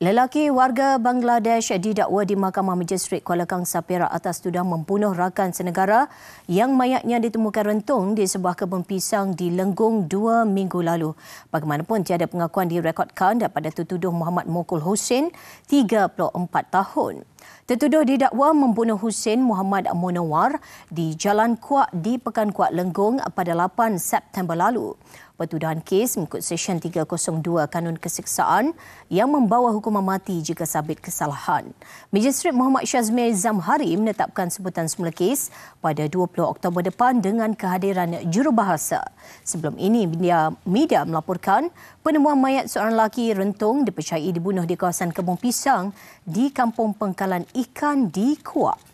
Lelaki warga Bangladesh didakwa di Mahkamah Majistret Kuala Kangsar Perak atas tuduhan membunuh rakan senegara yang mayatnya ditemukan rentung di sebuah kebun pisang di Lenggong dua minggu lalu. Bagaimanapun tiada pengakuan direkodkan daripada tertuduh Muhammad Mokul Hussein, 34 tahun. Tertuduh didakwa membunuh Hussein Muhammad Munawar di Jalan Kuak di Pekan Kuak Lenggong pada 8 September lalu. Pertuduhan kes mengikut Seksyen 302 Kanun Kesiksaan yang membawa hukuman mati jika sabit kesalahan. Majistret Muhammad Syazmi Zamhari menetapkan sebutan semula kes pada 20 Oktober depan dengan kehadiran jurubahasa. Sebelum ini, media, media melaporkan penemuan mayat seorang lelaki rentung dipercayai dibunuh di kawasan Kebun Pisang di Kampung Pengkalan jualan ikan di Kuak.